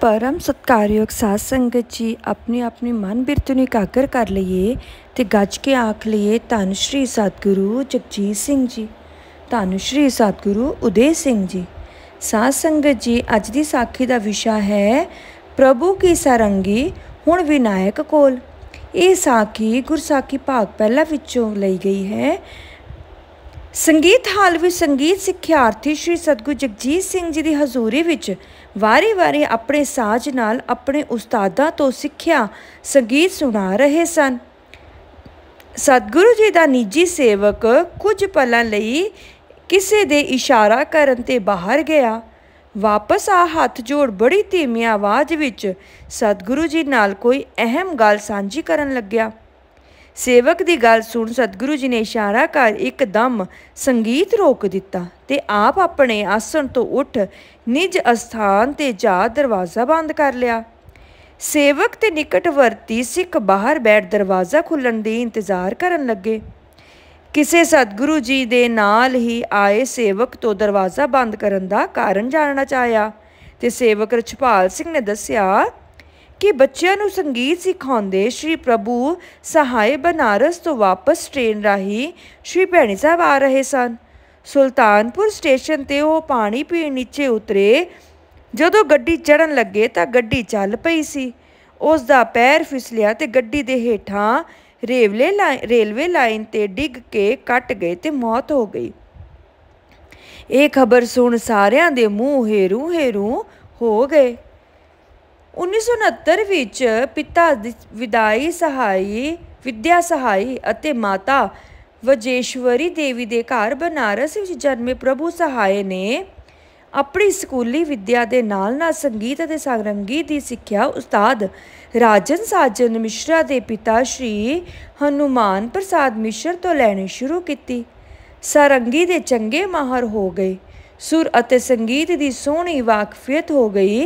ਪਰਮ ਸਤਕਾਰਯੋਗ ਸਾਧ ਸੰਗਤ ਜੀ ਆਪਣੀ ਆਪਣੀ ਮਨ ਬਿਰਤ ਨੂੰ ਇਕਾਗਰ ਕਰ ਲਈਏ ਤੇ ਗੱਜ ਕੇ ਆਖ ਲਈਏ ਧੰਨ ਸ਼੍ਰੀ ਸਤਗੁਰੂ ਜਗਜੀਤ ਸਿੰਘ ਜੀ ਧੰਨ ਸ਼੍ਰੀ ਸਤਗੁਰੂ ਉਦੇ ਸਿੰਘ ਜੀ ਸਾਧ ਸੰਗਤ ਜੀ ਅੱਜ ਦੀ ਸਾਖੀ ਦਾ ਵਿਸ਼ਾ ਹੈ ਪ੍ਰਭੂ ਕੀ ਸਰੰਗੀ ਹੁਣ ਵਿਨਾਇਕ ਕੋਲ ਇਹ ਸਾਖੀ ਗੁਰਸਾਖੀ ਭਾਗ ਪਹਿਲਾ ਵਿੱਚੋਂ ਲਈ ਗਈ ਹੈ ਸੰਗੀਤ ਹਾਲ ਵਿੱਚ ਸੰਗੀਤ ਸਿੱਖਿਆਰਥੀ ਸ਼੍ਰੀ ਸਤਗੁਰ ਜਗਜੀਤ ਸਿੰਘ ਜੀ ਦੀ ਹਜ਼ੂਰੀ ਵਿੱਚ ਵਾਰੀ-ਵਾਰੀ ਆਪਣੇ ਸਾਜ਼ ਨਾਲ ਆਪਣੇ ਉਸਤਾਦਾਂ ਤੋਂ ਸਿੱਖਿਆ ਸੰਗੀਤ ਸੁਣਾ ਰਹੇ ਸਨ ਸਤਗੁਰੂ ਜੀ ਦਾ ਨਿੱਜੀ ਸੇਵਕ ਕੁਝ ਪਲਾਂ ਲਈ ਕਿਸੇ ਦੇ ਇਸ਼ਾਰਾ ਕਰਨ ਤੇ ਬਾਹਰ ਗਿਆ ਵਾਪਸ ਆ ਹੱਥ ਜੋੜ ਬੜੀ ਧੀਮੀ ਆਵਾਜ਼ ਵਿੱਚ ਸਤਗੁਰੂ ਜੀ ਨਾਲ ਕੋਈ ਅਹਿਮ ਗੱਲ ਸਾਂਝੀ ਕਰਨ ਲੱਗਿਆ ਸੇਵਕ ਦੀ ਗੱਲ ਸੁਣ ਸਤਿਗੁਰੂ ਜੀ ਨੇ ਇਸ਼ਾਰਾ ਕਰ ਇੱਕਦਮ ਸੰਗੀਤ ਰੋਕ ਦਿੱਤਾ ਤੇ ਆਪ ਆਪਣੇ ਆਸਣ ਤੋਂ ਉੱਠ ਨਿਜ ਅਸਥਾਨ ਤੇ ਜਾ ਦਰਵਾਜ਼ਾ ਬੰਦ ਕਰ ਲਿਆ ਸੇਵਕ ਤੇ ਨਿਕਟਵਰਤੀ ਸਿੱਖ ਬਾਹਰ ਬੈਠ ਦਰਵਾਜ਼ਾ ਖੁੱਲਣ ਦੇ ਇੰਤਜ਼ਾਰ ਕਰਨ ਲੱਗੇ ਕਿਸੇ ਸਤਿਗੁਰੂ ਜੀ ਦੇ ਨਾਲ ਹੀ ਆਏ ਸੇਵਕ ਤੋਂ ਦਰਵਾਜ਼ਾ ਬੰਦ ਕਰਨ ਦਾ ਕਾਰਨ ਜਾਣਨਾ ਚਾਹਿਆ ਤੇ ਸੇਵਕ ਰਛਪਾਲ ਸਿੰਘ ਨੇ ਦੱਸਿਆ ਕਿ ਬੱਚਿਆਂ ਨੂੰ ਸੰਗੀਤ ਸਿਖਾਉਂਦੇ ਸ਼੍ਰੀ ਪ੍ਰਭੂ ਸਹਾਏ ਬਨਾਰਸ ਤੋਂ ਵਾਪਸ ਟ੍ਰੇਨ ਰਾਹੀਂ ਸ਼੍ਰੀ ਭੈਣੀ ਸਾਹਿਬ ਆ ਰਹੇ ਸਨ ਸੁਲਤਾਨਪੁਰ ਸਟੇਸ਼ਨ ਤੇ ਉਹ ਪਾਣੀ ਪੀਣ ਨੀਚੇ ਉਤਰੇ ਜਦੋਂ ਗੱਡੀ ਚੜਨ ਲੱਗੇ ਤਾਂ ਗੱਡੀ ਚੱਲ ਪਈ ਸੀ ਉਸ ਦਾ ਪੈਰ ਫਿਸਲਿਆ ਤੇ ਗੱਡੀ ਦੇ ਹੇਠਾਂ ਰੇਵਲੇ ਰੇਲਵੇ ਲਾਈਨ ਤੇ ਡਿੱਗ ਕੇ ਕੱਟ ਗਏ ਤੇ ਮੌਤ ਹੋ ਗਈ ਇਹ ਖਬਰ ਸੁਣ ਸਾਰਿਆਂ ਦੇ ਮੂੰਹ ਹੇਰੂ ਹੇਰੂ ਹੋ ਗਏ 1969 ਵਿੱਚ ਪਿਤਾ ਵਿਦਾਈ ਸਹਾਈ ਵਿਦਿਆ ਸਹਾਈ ਅਤੇ ਮਾਤਾ ਵਜੇਸ਼ਵਰੀ ਦੇਵੀ ਦੇ ਘਰ ਬਨਾਰਸ ਵਿੱਚ ਜਨਮੇ ਪ੍ਰਭੂ ਸਹਾਏ ਨੇ ਆਪਣੀ ਸਕੂਲੀ ਵਿਦਿਆ ਦੇ ਨਾਲ ਨਾਲ ਸੰਗੀਤ ਅਤੇ ਸਾਰੰਗੀ ਦੀ ਸਿੱਖਿਆ ਉਸਤਾਦ ਰਾਜਨ ਸਾਜਨ ਮਿਸ਼ਰਾ ਦੇ ਪਿਤਾ ਸ਼੍ਰੀ ਹਨੂਮਾਨ ਪ੍ਰਸਾਦ ਮਿਸ਼ਰ ਤੋਂ ਲੈਣੀ ਸ਼ੁਰੂ ਕੀਤੀ ਸਾਰੰਗੀ ਦੇ ਚੰਗੇ ਮਾਹਰ ਹੋ ਗਏ ਸੁਰ ਅਤੇ ਸੰਗੀਤ ਦੀ ਸੋਹਣੀ ਵਾਕਫੀਅਤ ਹੋ ਗਈ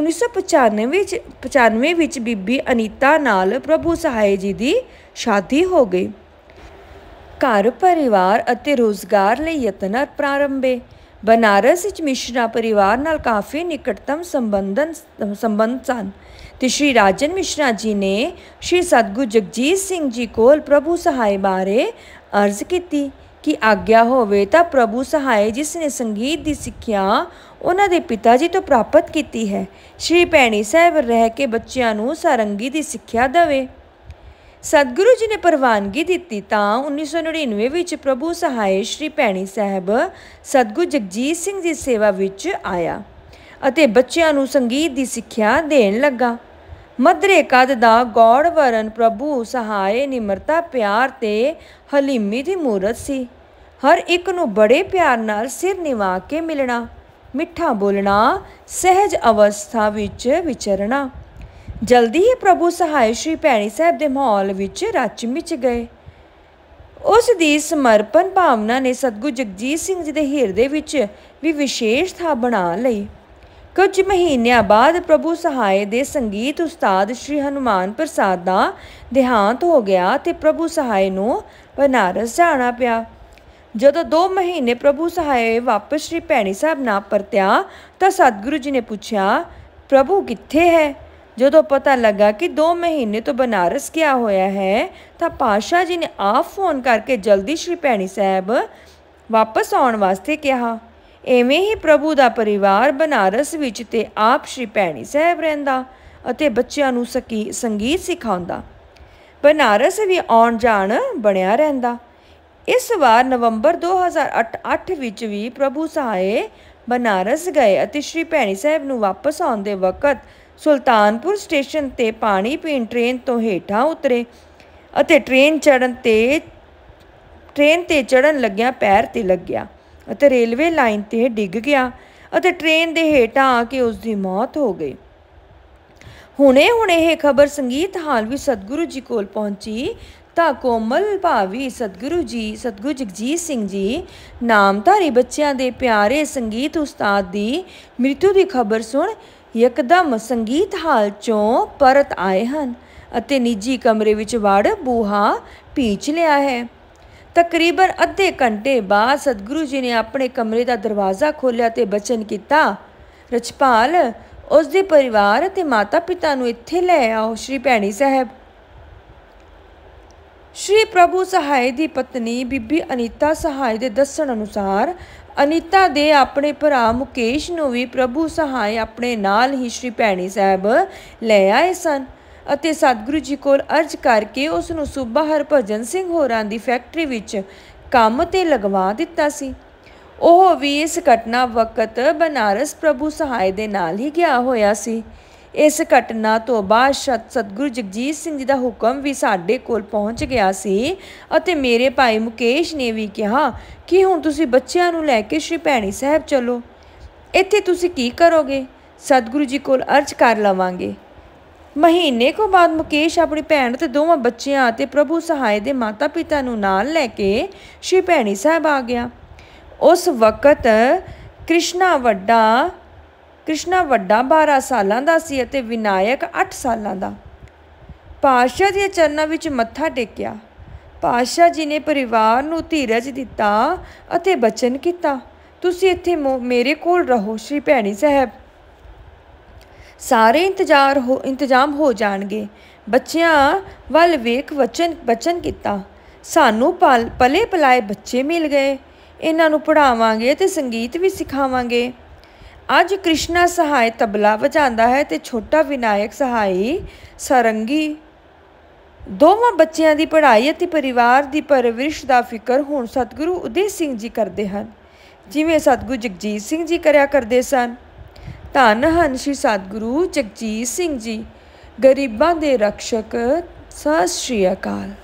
1995 ਵਿੱਚ 95 ਵਿੱਚ ਬੀਬੀ ਅਨੀਤਾ ਨਾਲ ਪ੍ਰਭੂ ਸਹਾਏ ਜੀ ਦੀ ਸ਼ਾਦੀ ਹੋ ਗਈ ਘਰ ਪਰਿਵਾਰ ਅਤੇ ਰੋਜ਼ਗਾਰ ਲਈ ਯਤਨ ਪ੍ਰਾਰੰਭੇ ਬਨਾਰਸ ਵਿੱਚ ਮਿਸ਼ਰਾ ਪਰਿਵਾਰ ਨਾਲ ਕਾਫੀ ਨਿਕਟਤਮ ਸੰਬੰਧਨ ਸੰਬੰਧ ਸਨ ਤੇ ਸ਼੍ਰੀ ਰਾਜਨ ਮਿਸ਼ਰਾ ਜੀ ਨੇ ਸ਼੍ਰੀ ਸਤਗੁਰ ਜਗਜੀਤ ਸਿੰਘ ਜੀ ਕੋਲ ਪ੍ਰਭੂ ਸਹਾਏ ਬਾਰੇ ਅਰਜ਼ ਕੀਤੀ ਕਿ ਆਗਿਆ ਹੋਵੇ ਤਾਂ ਪ੍ਰਭੂ ਸਹਾਇ ਜਿਸ ਨੇ ਸੰਗੀਤ ਦੀ ਸਿੱਖਿਆ ਉਹਨਾਂ ਦੇ ਪਿਤਾ ਜੀ ਤੋਂ ਪ੍ਰਾਪਤ ਕੀਤੀ ਹੈ ਸ਼੍ਰੀ ਪੈਣੀ ਸਾਹਿਬ ਰਹਿ ਕੇ ਬੱਚਿਆਂ ਨੂੰ ਸਰੰਗੀ ਦੀ ਸਿੱਖਿਆ ਦਵੇ ਸਤਿਗੁਰੂ ਜੀ ਨੇ ਪ੍ਰਵਾਨਗੀ ਦਿੱਤੀ ਤਾਂ 1999 ਵਿੱਚ ਪ੍ਰਭੂ ਸਹਾਇ ਸ਼੍ਰੀ ਪੈਣੀ ਸਾਹਿਬ ਸਤਗੁਰ ਜਗਜੀਤ ਸਿੰਘ ਦੀ ਸੇਵਾ ਵਿੱਚ ਆਇਆ ਅਤੇ ਬੱਚਿਆਂ ਨੂੰ ਸੰਗੀਤ ਦੀ ਸਿੱਖਿਆ ਦੇਣ ਲੱਗਾ ਮਧਰੇ ਕਦ ਦਾ ਗੌੜ ਵਰਨ ਪ੍ਰਭੂ ਸਹਾਏ ਨਿਮਰਤਾ ਪਿਆਰ ਤੇ ਹਲੀਮੀ ਦੀ ਮੂਰਤ ਸੀ ਹਰ ਇੱਕ ਨੂੰ ਬੜੇ ਪਿਆਰ ਨਾਲ ਸਿਰ ਨਿਵਾ ਕੇ ਮਿਲਣਾ ਮਿੱਠਾ ਬੋਲਣਾ ਸਹਿਜ ਅਵਸਥਾ ਵਿੱਚ ਵਿਚਰਣਾ ਜਲਦੀ ਹੀ ਪ੍ਰਭੂ ਸਹਾਏ ਸ਼੍ਰੀ ਪੈਣੀ ਸਾਹਿਬ ਦੇ ਮਾਹੌਲ ਵਿੱਚ ਰਚ ਮਿਚ ਗਏ ਉਸ ਦੀ ਸਮਰਪਣ ਭਾਵਨਾ ਨੇ ਸਤਗੁਰੂ ਜਗਜੀਤ ਸਿੰਘ ਜੀ ਦੇ ਹਿਰਦੇ ਵਿੱਚ ਵੀ ਵਿਸ਼ੇਸ਼ ਥਾਂ ਬਣਾ ਲਈ ਕੁਝ ਮਹੀਨਿਆਂ ਬਾਅਦ ਪ੍ਰਭੂ ਸਹਾਏ ਦੇ ਸੰਗੀਤ ਉਸਤਾਦ ਸ਼੍ਰੀ ਹਨੂਮਾਨ ਪ੍ਰਸਾਦ ਦਾ ਦੇਹਾਂਤ ਹੋ ਗਿਆ ਤੇ ਪ੍ਰਭੂ ਸਹਾਏ ਨੂੰ ਬਨਾਰਸ ਜਾਣਾ ਪਿਆ ਜਦੋਂ 2 ਮਹੀਨੇ ਪ੍ਰਭੂ ਸਹਾਏ ਵਾਪਸ ਸ਼੍ਰੀ ਭੈਣੀ ਸਾਹਿਬ ਨਾ ਪਰਤਿਆ ਤਾਂ ਸਤਿਗੁਰੂ ਜੀ ਨੇ ਪੁੱਛਿਆ ਪ੍ਰਭੂ ਕਿੱਥੇ ਹੈ ਜਦੋਂ ਪਤਾ ਲੱਗਾ ਕਿ 2 ਮਹੀਨੇ ਤੋਂ ਬਨਾਰਸ ਗਿਆ ਹੋਇਆ ਹੈ ਤਾਂ ਪਾਸ਼ਾ ਜੀ ਨੇ ਆਪ ਫੋਨ ਕਰਕੇ ਜਲਦੀ ਸ਼੍ਰੀ ਭੈਣੀ ਸਾਹਿਬ ਵਾਪਸ ਆਉਣ ਵਾਸਤੇ ਕਿਹਾ ਐਵੇਂ ਹੀ ਪ੍ਰਭੂ ਦਾ ਪਰਿਵਾਰ ਬਨਾਰਸ ਵਿੱਚ ਤੇ ਆਪ ਸ਼੍ਰੀ ਭੈਣੀ ਸਾਹਿਬ ਰਹਿੰਦਾ ਅਤੇ ਬੱਚਿਆਂ ਨੂੰ ਸਕੀ ਸੰਗੀਤ ਸਿਖਾਉਂਦਾ ਬਨਾਰਸ ਵੀ ਆਉਣ ਜਾਣ ਬਣਿਆ ਰਹਿੰਦਾ ਇਸ ਵਾਰ ਨਵੰਬਰ 2008 ਵਿੱਚ ਵੀ ਪ੍ਰਭੂ ਸਹਾਏ ਬਨਾਰਸ ਗਏ ਅਤੇ ਸ਼੍ਰੀ ਭੈਣੀ ਸਾਹਿਬ ਨੂੰ ਵਾਪਸ ਆਉਣ ਦੇ ਵਕਤ ਸੁਲਤਾਨਪੁਰ ਸਟੇਸ਼ਨ ਤੇ ਪਾਣੀ ਪੀਣ ਟ੍ਰੇਨ ਤੋਂ ਹੇਠਾਂ ਉਤਰੇ ਅਤੇ ਟ੍ਰੇਨ ਚੜਨ ਤੇ ਟ੍ਰੇਨ ਤੇ ਚੜਨ ਲੱਗਿਆ ਪੈਰ ਤੇ ਲੱਗਿਆ ਅਤੇ ਰੇਲਵੇ ਲਾਈਨ ਤੇ ਡਿੱਗ ਗਿਆ ਅਤੇ ਟ੍ਰੇਨ ਦੇ ਹੇਠਾਂ ਆ ਕੇ ਉਸ ਦੀ ਮੌਤ ਹੋ ਗਈ ਹੁਣੇ ਹੁਣੇ ਇਹ ਖਬਰ ਸੰਗੀਤ ਹਾਲ ਵੀ ਸਤਿਗੁਰੂ ਜੀ ਕੋਲ ਪਹੁੰਚੀ ਤਾਂ ਕੋਮਲ ਭਾਵੀ ਸਤਿਗੁਰੂ ਜੀ ਸਤਿਗੁਰੂ ਜਗਜੀਤ ਸਿੰਘ ਜੀ ਨਾਮਧਾਰੀ ਬੱਚਿਆਂ ਦੇ ਪਿਆਰੇ ਸੰਗੀਤ ਉਸਤਾਦ ਦੀ ਮ੍ਰਿਤੂ ਦੀ ਖਬਰ ਸੁਣ ਇੱਕਦਮ ਸੰਗੀਤ ਹਾਲ ਚੋਂ ਪਰਤ ਆਏ ਹਨ ਅਤੇ ਨਿੱਜੀ ਕਮਰੇ ਵਿੱਚ ਵੜ ਬੂਹਾ ਪੀਚ ਲਿਆ ਹੈ ਤਕਰੀਬਨ ਅੱਧੇ ਘੰਟੇ ਬਾਅਦ ਸਤਿਗੁਰੂ ਜੀ ਨੇ ਆਪਣੇ ਕਮਰੇ ਦਾ ਦਰਵਾਜ਼ਾ ਖੋਲ੍ਹਿਆ ਤੇ ਬਚਨ ਕੀਤਾ ਰਚਪਾਲ ਉਸ ਦੇ ਪਰਿਵਾਰ ਅਤੇ ਮਾਤਾ-ਪਿਤਾ ਨੂੰ ਇੱਥੇ ਲੈ ਆਓ ਸ਼੍ਰੀ ਭੈਣੀ ਸਾਹਿਬ ਸ਼੍ਰੀ ਪ੍ਰਭੂ ਸਹਾਇ ਦੀ ਪਤਨੀ ਬੀਬੀ ਅਨੀਤਾ ਸਹਾਇ ਦੇ ਦੱਸਣ ਅਨੁਸਾਰ ਅਨੀਤਾ ਦੇ ਆਪਣੇ ਭਰਾ ਮੁਕੇਸ਼ ਨੂੰ ਵੀ ਪ੍ਰਭੂ ਸਹਾਇ ਆਪਣੇ ਨਾਲ ਹੀ ਸ਼੍ਰੀ ਭੈਣੀ ਸਾਹਿਬ ਲੈ ਆਏ ਸਨ ਅਤੇ ਸਤਿਗੁਰੂ ਜੀ ਕੋਲ ਅਰਜ ਕਰਕੇ ਉਸ ਨੂੰ ਸੂਬਾ ਹਰਭਜਨ ਸਿੰਘ ਹੋਰਾਂ ਦੀ ਫੈਕਟਰੀ ਵਿੱਚ ਕੰਮ ਤੇ ਲਗਵਾ ਦਿੱਤਾ ਸੀ ਉਹ ਵੀ ਇਸ ਘਟਨਾ ਵਕਤ ਬਨਾਰਸ ਪ੍ਰਭੂ ਸਹਾਇ ਦੇ ਨਾਲ ਹੀ ਗਿਆ ਹੋਇਆ ਸੀ ਇਸ ਘਟਨਾ ਤੋਂ ਬਾਅਦ ਸਤਗੁਰੂ ਜਗਜੀਤ ਸਿੰਘ ਜੀ ਦਾ ਹੁਕਮ ਵੀ ਸਾਡੇ ਕੋਲ ਪਹੁੰਚ ਗਿਆ ਸੀ ਅਤੇ ਮੇਰੇ ਭਾਈ ਮੁਕੇਸ਼ ਨੇ ਵੀ ਕਿਹਾ ਕਿ ਹੁਣ ਤੁਸੀਂ ਬੱਚਿਆਂ ਨੂੰ ਲੈ ਕੇ ਸ਼੍ਰੀ ਭੈਣੀ ਸਾਹਿਬ ਚਲੋ ਇੱਥੇ ਤੁਸੀਂ ਕੀ ਕਰੋਗੇ ਸਤਗੁਰੂ ਜੀ ਕੋਲ ਅਰਜ ਕਰ ਲਵਾਂਗੇ ਮਹੀਨੇ ਕੋ ਬਾਅਦ ਮੁਕੇਸ਼ ਆਪਣੀ ਭੈਣ ਤੇ ਦੋਵਾਂ ਬੱਚਿਆਂ ਤੇ ਪ੍ਰਭੂ ਸਹਾਇ ਦੇ ਮਾਤਾ-ਪਿਤਾ ਨੂੰ ਨਾਲ ਲੈ ਕੇ ਸ਼੍ਰੀ ਭੈਣੀ ਸਾਹਿਬ ਆ ਗਿਆ ਉਸ ਵਕਤ ਕ੍ਰਿਸ਼ਨਾ ਵੱਡਾ ਕ੍ਰਿਸ਼ਨਾ ਵੱਡਾ 12 ਸਾਲਾਂ ਦਾ ਸੀ ਅਤੇ ਵਿਨਾਇਕ 8 ਸਾਲਾਂ ਦਾ ਪਾਸ਼ਾ ਦੇ ਚਰਨਾਂ ਵਿੱਚ ਮੱਥਾ ਟੇਕਿਆ ਪਾਸ਼ਾ ਜੀ ਨੇ ਪਰਿਵਾਰ ਨੂੰ ਧੀਰਜ ਦਿੱਤਾ ਅਤੇ ਬਚਨ ਕੀਤਾ ਤੁਸੀਂ ਇੱਥੇ ਮੇਰੇ ਕੋਲ ਰਹੋ ਸ਼੍ਰੀ ਭੈਣੀ ਸਾਹਿਬ ਸਾਰੇ ਇੰਤਜ਼ਾਰ ਹੋ ਇੰਤਜ਼ਾਮ ਹੋ ਜਾਣਗੇ ਬੱਚਿਆਂ ਵੱਲ ਵੇਖ ਵਚਨ ਬਚਨ ਕੀਤਾ ਸਾਨੂੰ ਪਲੇ ਪਲਾਏ ਬੱਚੇ ਮਿਲ ਗਏ ਇਹਨਾਂ ਨੂੰ ਪੜਾਵਾਂਗੇ ਤੇ ਸੰਗੀਤ ਵੀ ਸਿਖਾਵਾਂਗੇ ਅੱਜ ਕ੍ਰਿਸ਼ਨਾ ਸਹਾਇ ਤਬਲਾ ਵਜਾਉਂਦਾ ਹੈ ਤੇ ਛੋਟਾ ਵਿਨਾਇਕ ਸਹਾਈ ਸਰੰਗੀ ਦੋਵਾਂ ਬੱਚਿਆਂ ਦੀ ਪੜ੍ਹਾਈ ਅਤੇ ਪਰਿਵਾਰ ਦੀ ਪਰਵਰਿਸ਼ ਦਾ ਫਿਕਰ ਹੁਣ ਸਤਿਗੁਰੂ ਉਦੇ ਸਿੰਘ ਜੀ ਕਰਦੇ ਹਨ ਜਿਵੇਂ ਸਤਿਗੁਰੂ ਜਗਜੀਤ ਸਿੰਘ ਜੀ ਕਰਿਆ ਕਰਦੇ ਸਨ ਧੰਨ ਹਨ ਸ਼੍ਰੀ ਸਤਿਗੁਰੂ ਜਗਜੀਤ ਸਿੰਘ ਜੀ ਗਰੀਬਾਂ ਦੇ ਰਖਸ਼ਕ ਸਤਿ ਸ਼੍ਰੀ ਅਕਾਲ